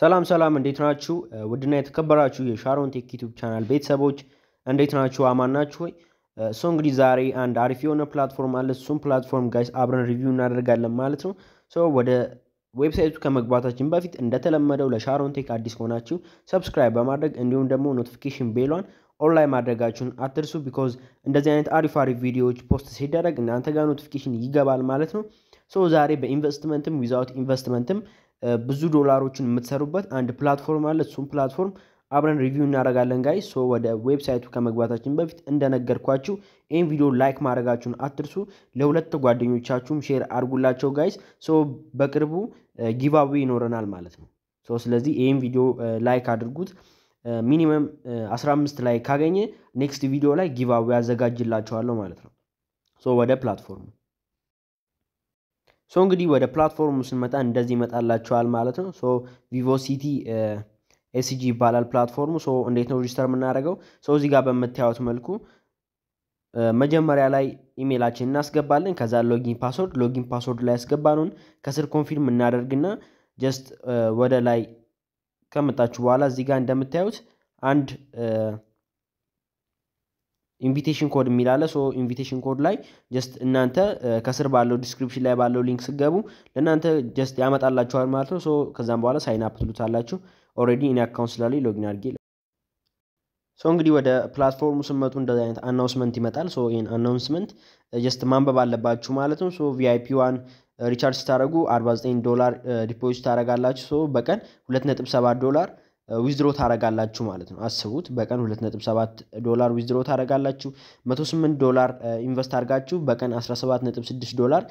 ሰላም ሰላም፣ እንዴት ናችሁ? ውድና የተከበራችሁ የሻሮን ቴክ ዩቲዩብ ቻናል ቤተሰቦች እንዴት ናችሁ? አማን ናችሁ ሆይ? ሶ እንግዲህ ዛሬ አንድ አሪፍ የሆነ ፕላትፎርም አለ። እሱም ፕላትፎርም ጋይስ አብረን ሪቪው እናደርጋለን ማለት ነው። ሶ ወደ ዌብሳይቱ ከመግባታችን በፊት እንደተለመደው ለሻሮን ቴክ አዲስ ከሆናችሁ ሰብስክራይብ በማድረግ እንዲሁም ደግሞ ኖቲፊኬሽን ቤሏን ኦንላይን ማድረጋችሁን አትርሱ። ቢኮዝ እንደዚህ አይነት አሪፍ አሪፍ ቪዲዮዎች ፖስት ሲደረግ እናንተ ጋር ኖቲፊኬሽን ይገባል ማለት ነው። ሶ ዛሬ በኢንቨስትመንትም ዊዛውት ኢንቨስትመንትም ብዙ ዶላሮችን የምትሰሩበት አንድ ፕላትፎርም አለ። እሱም ፕላትፎርም አብረን ሪቪው እናደርጋለን ጋይ ሶ ወደ ዌብሳይቱ ከመግባታችን በፊት እንደነገርኳችሁ ይህን ቪዲዮ ላይክ ማድረጋችሁን አትርሱ። ለሁለት ጓደኞቻችሁም ሼር አድርጉላቸው ጋይስ። ሶ በቅርቡ ጊቫዊ ይኖረናል ማለት ነው። ሶ ስለዚህ ይህን ቪዲዮ ላይክ አድርጉት። ሚኒመም 15 ላይ ካገኘ ኔክስት ቪዲዮ ላይ ጊቫዊ ያዘጋጅላችኋለሁ ማለት ነው። ሶ ወደ ፕላትፎርሙ ሶ እንግዲህ ወደ ፕላትፎርሙ ስንመጣ እንደዚህ ይመጣላቸዋል ማለት ነው። ሶ ቪቮ ሲቲ ኤስጂ ይባላል ፕላትፎርሙ። ሶ እንዴት ነው ሬጅስተር የምናደርገው? ሶ እዚህ ጋር በምታዩት መልኩ መጀመሪያ ላይ ኢሜይላችን እናስገባለን። ከዛ ሎጊን ፓስወርድ፣ ሎጊን ፓስወርድ ላይ ያስገባነውን ከስር ኮንፊርም እናደርግና ጀስት ወደ ላይ ከመጣችሁ በኋላ እዚህ ጋር እንደምታዩት አንድ ኢንቪቴሽን ኮድ የሚላለ ሶ ኢንቪቴሽን ኮድ ላይ ጀስት እናንተ ከስር ባለው ዲስክሪፕሽን ላይ ባለው ሊንክ ስገቡ ለእናንተ ጀስት ያመጣላችኋል ማለት ነው። ሶ ከዛም በኋላ ሳይን አፕ ትሉታላችሁ። ኦልሬዲ እኔ አካውንት ስላለ ሎግን አድርጌ ሶ እንግዲህ ወደ ፕላትፎርሙ ስመጡ እንደዚህ አይነት አናውንስመንት ይመጣል። ሶ ይህን አናውንስመንት ጀስት ማንበብ አለባችሁ ማለት ነው። ሶ ቪአይፒ ዋን ሪቻርጅ ስታደረጉ 49 ዶላር ዲፖዚት ታደረጋላችሁ። ሶ በቀን 2.7 ዶላር ዊዝድሮ ታረጋላችሁ ማለት ነው። አስቡት በቀን 2.7 ዶላር ዊዝድሮ ታረጋላችሁ። 108 ዶላር ኢንቨስት አድርጋችሁ በቀን 17.6 ዶላር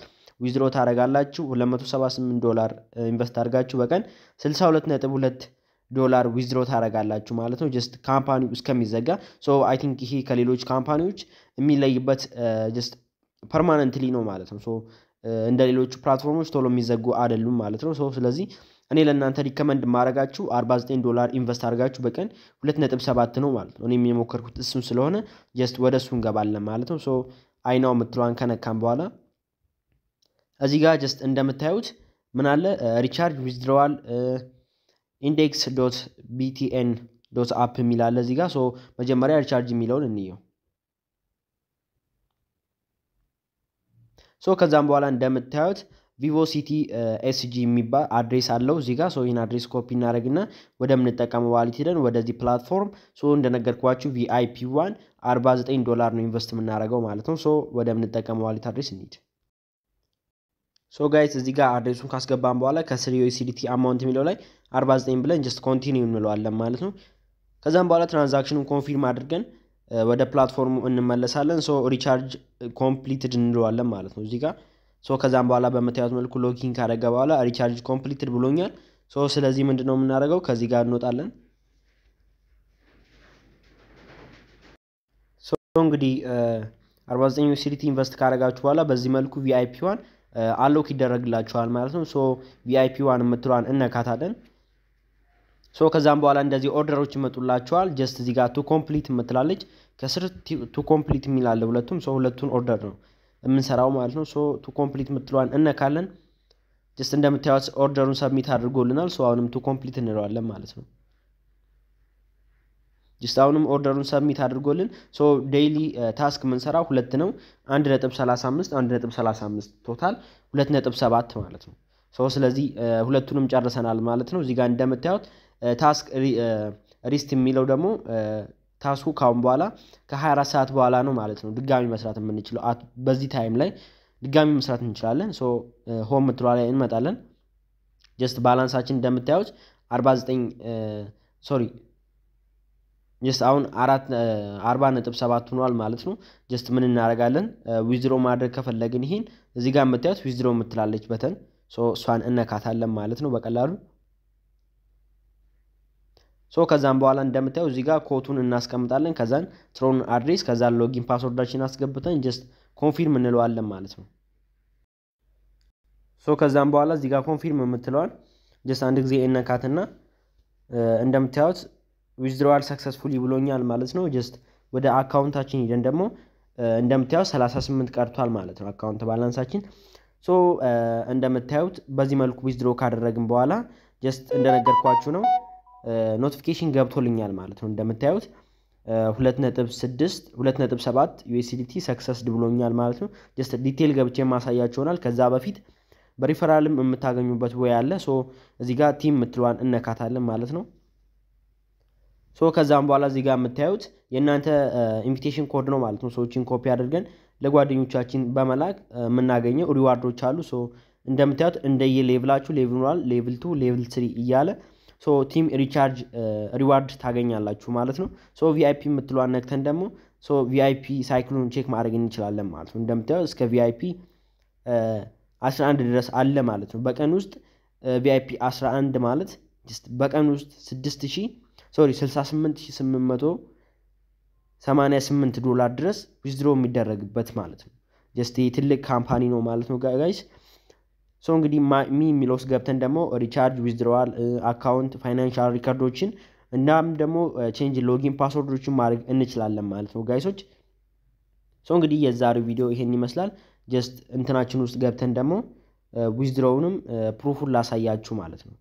ዊዝድሮ ታረጋላችሁ። 278 ዶላር ኢንቨስት አድርጋችሁ በቀን 62.2 ዶላር ዊዝድሮ ታረጋላችሁ ማለት ነው። ጀስት ካምፓኒው እስከሚዘጋ ሶ አይ ቲንክ ይሄ ከሌሎች ካምፓኒዎች የሚለይበት ጀስት ፐርማነንትሊ ነው ማለት ነው። እንደ ሌሎቹ ፕላትፎርሞች ቶሎ የሚዘጉ አይደሉም ማለት ነው። ስለዚህ እኔ ለእናንተ ሪከመንድ ማድረጋችሁ 49 ዶላር ኢንቨስት አድርጋችሁ በቀን 2.7 ነው ማለት ነው። እኔም የሞከርኩት እሱን ስለሆነ ጀስት ወደ እሱ እንገባለን ማለት ነው። ሶ አይናው የምትለዋን ከነካም በኋላ እዚህ ጋር ጀስት እንደምታዩት ምን አለ ሪቻርጅ ዊዝድሮዋል ኢንዴክስ ዶት ቢቲኤን ዶት አፕ የሚላለ እዚህ ጋር። ሶ መጀመሪያ ሪቻርጅ የሚለውን እንየው። ሶ ከዛም በኋላ እንደምታዩት ቪቮ ሲቲ ኤስጂ የሚባል አድሬስ አለው እዚህ ጋር ሰው ይህን አድሬስ ኮፒ እናደረግና ወደምንጠቀመው ዋሊት ሄደን ወደዚህ ፕላትፎርም ሶ እንደነገርኳችሁ ቪአይፒ ዋን 49 ዶላር ነው ኢንቨስት የምናደረገው ማለት ነው። ሶ ወደምንጠቀመው ዋሊት አድሬስ እንሂድ። ሶ ጋይስ እዚህ ጋር አድሬሱን ካስገባን በኋላ ከስሪ ዩኤስዲቲ አማውንት የሚለው ላይ 49 ብለን ጀስት ኮንቲኒው እንለዋለን ማለት ነው። ከዛም በኋላ ትራንዛክሽኑን ኮንፊርም አድርገን ወደ ፕላትፎርሙ እንመለሳለን። ሶ ሪቻርጅ ኮምፕሊትድ እንለዋለን ማለት ነው እዚህ ጋር ሶ ከዛም በኋላ በምታዩት መልኩ ሎጊን ካደረገ በኋላ ሪቻርጅ ኮምፕሊትድ ብሎኛል። ሶ ስለዚህ ምንድን ነው የምናደርገው? ከዚህ ጋር እንወጣለን። እንግዲህ 49 ዩሲዲቲ ኢንቨስት ካደረጋችሁ በኋላ በዚህ መልኩ ቪአይፒ ዋን አሎክ ይደረግላችኋል ማለት ነው። ሶ ቪአይፒ ዋን የምትሏን እነካታለን። ሶ ከዛም በኋላ እንደዚህ ኦርደሮች ይመጡላችኋል። ጀስት እዚህ ጋር ቱ ኮምፕሊት የምትላለች ከስር ቱ ኮምፕሊት የሚላለ ሁለቱም። ሶ ሁለቱን ኦርደር ነው የምንሰራው ማለት ነው። ሶ ቱ ኮምፕሊት የምትለዋን እነካለን። ጀስት እንደምታዩት ኦርደሩን ሰብሚት አድርጎልናል። ሶ አሁንም ቱ ኮምፕሊት እንለዋለን ማለት ነው። ጀስት አሁንም ኦርደሩን ሰብሚት አድርጎልን። ሶ ዴይሊ ታስክ የምንሰራው ሁለት ነው፣ አንድ ነጥብ ሰላሳ አንድ ነጥብ ሰላሳ አምስት ቶታል ሁለት ነጥብ ሰባት ማለት ነው። ሶ ስለዚህ ሁለቱንም ጨርሰናል ማለት ነው። እዚህ ጋር እንደምታዩት ታስክ ሪስት የሚለው ደግሞ ታስኩ ካሁን በኋላ ከ24 ሰዓት በኋላ ነው ማለት ነው ድጋሚ መስራት የምንችለው። በዚህ ታይም ላይ ድጋሚ መስራት እንችላለን። ሶ ሆም ምትሏ ላይ እንመጣለን። ጀስት ባላንሳችን እንደምታዩት 49 ሶሪ ጀስት አሁን 47 ሆኗል ማለት ነው። ጀስት ምን እናደርጋለን? ዊዝሮ ማድረግ ከፈለግን ይሄን እዚህ ጋር የምታዩት ዊዝሮ የምትላለች በተን እሷን እነካታለን ማለት ነው በቀላሉ ሶ ከዛም በኋላ እንደምታየው እዚህ ጋር ኮቱን እናስቀምጣለን። ከዛን ትሮን አድሬስ ከዛ ሎጊን ፓስወርዳችን አስገብተን ጀስት ኮንፊርም እንለዋለን ማለት ነው። ሶ ከዛም በኋላ እዚህ ጋር ኮንፊርም የምትለዋል ጀስት አንድ ጊዜ እነካትና እንደምታዩት ዊዝድሮዋል ሰክሰስፉሊ ብሎኛል ማለት ነው። ጀስት ወደ አካውንታችን ሂደን ደግሞ እንደምታዩት 38 ቀርቷል ማለት ነው አካውንት ባላንሳችን። ሶ እንደምታዩት በዚህ መልኩ ዊዝድሮ ካደረግን በኋላ ጀስት እንደነገርኳችሁ ነው ኖቲፊኬሽን ገብቶልኛል ማለት ነው። እንደምታዩት 2.6 2.7 ዩኤስዲቲ ሰክሰስ ብሎኛል ማለት ነው። ጀስት ዲቴል ገብቼ ማሳያቸው ይሆናል። ከዛ በፊት በሪፈራልም የምታገኙበት ወይ አለ። ሶ እዚህ ጋር ቲም የምትለዋን እነካታለን ማለት ነው። ሶ ከዛም በኋላ እዚህ ጋር የምታዩት የእናንተ ኢንቪቴሽን ኮድ ነው ማለት ነው። ሰዎችን ኮፒ አድርገን ለጓደኞቻችን በመላክ የምናገኘው ሪዋርዶች አሉ። ሶ እንደምታዩት እንደየ ሌቭላችሁ ሌቭል ዋን፣ ሌቭል ቱ፣ ሌቭል ስሪ እያለ ሶ ቲም ሪቻርጅ ሪዋርድ ታገኛላችሁ ማለት ነው። ሶ ቪአይፒ የምትለዋን ነክተን ደግሞ ሶ ቪአይፒ ሳይክሉን ቼክ ማድረግ እንችላለን ማለት ነው። እንደምታየው እስከ ቪአይፒ 11 ድረስ አለ ማለት ነው። በቀን ውስጥ ቪይፒ 11 ማለት በቀን ውስጥ 6000 ሶሪ 68888 ዶላር ድረስ ዊዝድሮ የሚደረግበት ማለት ነው። ጀስት ትልቅ ካምፓኒ ነው ማለት ነው ጋይስ። ሶ እንግዲህ ሚ የሚለው ውስጥ ገብተን ደግሞ ሪቻርጅ ዊዝድሮዋል አካውንት ፋይናንሻል ሪከርዶችን እናም ደግሞ ቼንጅ ሎጊን ፓስወርዶችን ማድረግ እንችላለን ማለት ነው ጋይሶች። ሶ እንግዲህ የዛሬው ቪዲዮ ይሄን ይመስላል። ጀስት እንትናችን ውስጥ ገብተን ደግሞ ዊዝድሮውንም ፕሩፉን ላሳያችሁ ማለት ነው።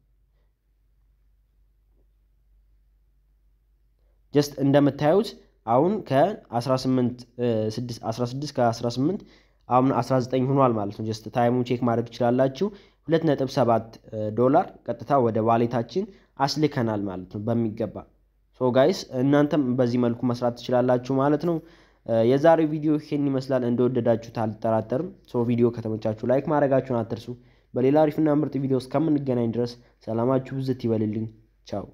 ጀስት እንደምታዩት አሁን ከ18 16 ከ18 አሁን 19 ሆኗል ማለት ነው። ጀስት ታይሙን ቼክ ማድረግ ትችላላችሁ። 2.7 ዶላር ቀጥታ ወደ ዋሌታችን አስልከናል ማለት ነው በሚገባ ሶ ጋይስ እናንተም በዚህ መልኩ መስራት ትችላላችሁ ማለት ነው። የዛሬው ቪዲዮ ይሄን ይመስላል። እንደወደዳችሁት አልጠራጠርም። ሶ ቪዲዮ ከተመቻችሁ ላይክ ማድረጋችሁን አትርሱ። በሌላ አሪፍና ምርጥ ቪዲዮ እስከምንገናኝ ድረስ ሰላማችሁ ብዝት ይበልልኝ። ቻው